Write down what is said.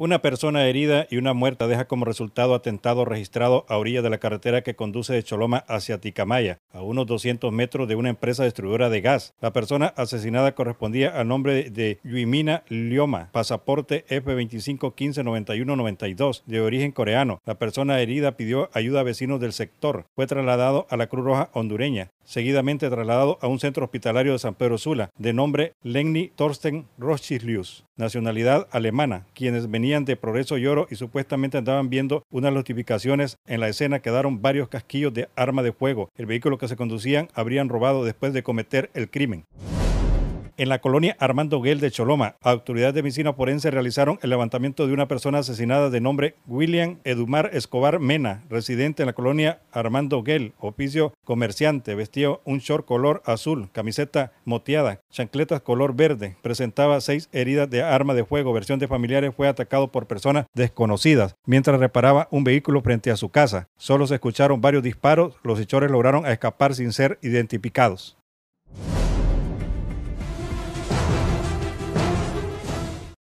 Una persona herida y una muerta deja como resultado atentado registrado a orilla de la carretera que conduce de Choloma hacia Ticamaya, a unos 200 metros de una empresa destruidora de gas. La persona asesinada correspondía al nombre de Yuimina Lioma, pasaporte F25159192, de origen coreano. La persona herida pidió ayuda a vecinos del sector. Fue trasladado a la Cruz Roja hondureña, seguidamente trasladado a un centro hospitalario de San Pedro Sula, de nombre Lenny Torsten Rochislius nacionalidad alemana, quienes venían de Progreso y Oro y supuestamente andaban viendo unas notificaciones. En la escena quedaron varios casquillos de arma de fuego. El vehículo que se conducían habrían robado después de cometer el crimen. En la colonia Armando Guel de Choloma, autoridades de medicina forense realizaron el levantamiento de una persona asesinada de nombre William Edumar Escobar Mena, residente en la colonia Armando Guel, oficio comerciante, vestido un short color azul, camiseta moteada, chancletas color verde, presentaba seis heridas de arma de fuego, versión de familiares, fue atacado por personas desconocidas mientras reparaba un vehículo frente a su casa. Solo se escucharon varios disparos, los hechores lograron escapar sin ser identificados.